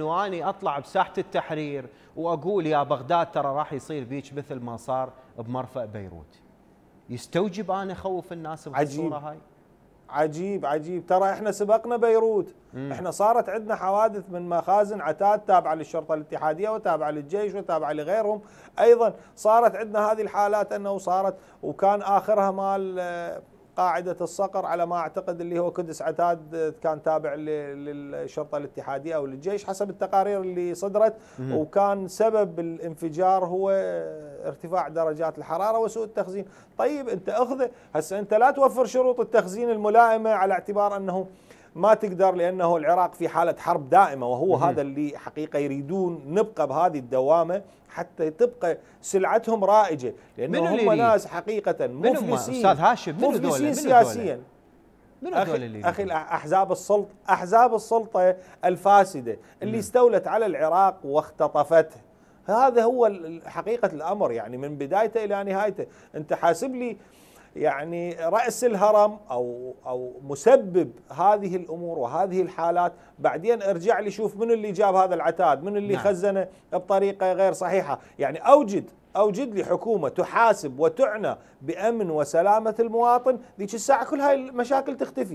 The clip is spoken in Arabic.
انه اني اطلع بساحه التحرير واقول يا بغداد ترى راح يصير بيك مثل ما صار بمرفأ بيروت يستوجب انا اخوف الناس بالصوره هاي عجيب عجيب ترى احنا سبقنا بيروت مم. احنا صارت عندنا حوادث من مخازن عتاد تابعه للشرطه الاتحاديه وتابعه للجيش وتابعه لغيرهم ايضا صارت عندنا هذه الحالات انه صارت وكان اخرها مال آه، قاعده الصقر على ما اعتقد اللي هو كدس عتاد آه، كان تابع للشرطه الاتحاديه او للجيش حسب التقارير اللي صدرت وكان سبب الانفجار هو آه، ارتفاع درجات الحراره وسوء التخزين طيب انت اخذه هسه انت لا توفر شروط التخزين الملائمه على اعتبار انه ما تقدر لانه العراق في حاله حرب دائمه وهو مم. هذا اللي حقيقه يريدون نبقى بهذه الدوامه حتى تبقى سلعتهم رائجه لانه هم ناس حقيقه مفلسين استاذ هاشم منو مفلسين سياسيا من أخي, اللي أخي أحزاب السلطة أحزاب السلطة الفاسدة اللي مم. استولت على العراق واختطفته هذا هو حقيقة الأمر يعني من بدايته إلى نهايته أنت حاسب لي يعني رأس الهرم أو, أو مسبب هذه الأمور وهذه الحالات بعدين ارجع لي شوف من اللي جاب هذا العتاد من اللي نعم. خزنه بطريقة غير صحيحة يعني أوجد أوجد لي حكومة تحاسب وتعنى بأمن وسلامة المواطن ذيك الساعة كل هاي المشاكل تختفي